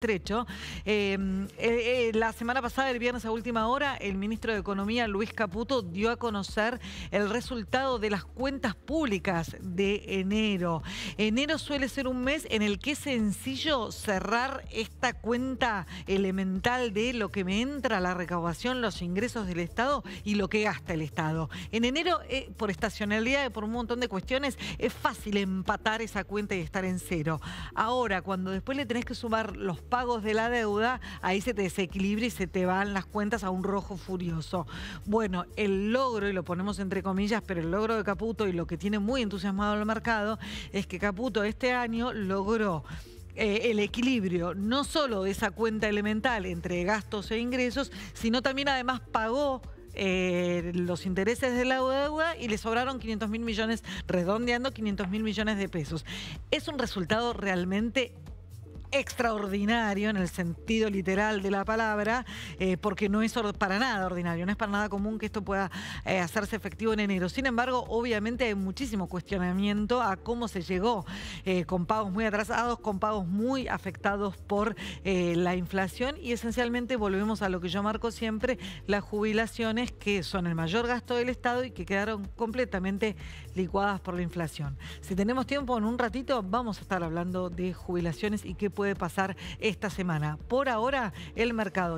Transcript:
estrecho. Em, eh, eh, la semana pasada, el viernes a última hora, el ministro de Economía, Luis Caputo, dio a conocer el resultado de las cuentas públicas de enero. Enero suele ser un mes en el que es sencillo cerrar esta cuenta elemental de lo que me entra, la recaudación, los ingresos del Estado y lo que gasta el Estado. En enero, eh, por estacionalidad y por un montón de cuestiones, es fácil empatar esa cuenta y estar en cero. Ahora, cuando después le tenés que sumar los pagos de la deuda, ahí se desequilibra y se te van las cuentas a un rojo furioso. Bueno, el logro, y lo ponemos entre comillas, pero el logro de Caputo y lo que tiene muy entusiasmado el mercado es que Caputo este año logró eh, el equilibrio no solo de esa cuenta elemental entre gastos e ingresos, sino también además pagó eh, los intereses de la deuda y le sobraron 500 mil millones, redondeando 500 mil millones de pesos. Es un resultado realmente extraordinario en el sentido literal de la palabra, eh, porque no es para nada ordinario, no es para nada común que esto pueda eh, hacerse efectivo en enero. Sin embargo, obviamente hay muchísimo cuestionamiento a cómo se llegó, eh, con pagos muy atrasados, con pagos muy afectados por la inflación y esencialmente volvemos a lo que yo marco siempre, las jubilaciones que son el mayor gasto del Estado y que quedaron completamente licuadas por la inflación. Si tenemos tiempo, en un ratito vamos a estar hablando de jubilaciones y qué puede pasar esta semana. Por ahora, el mercado.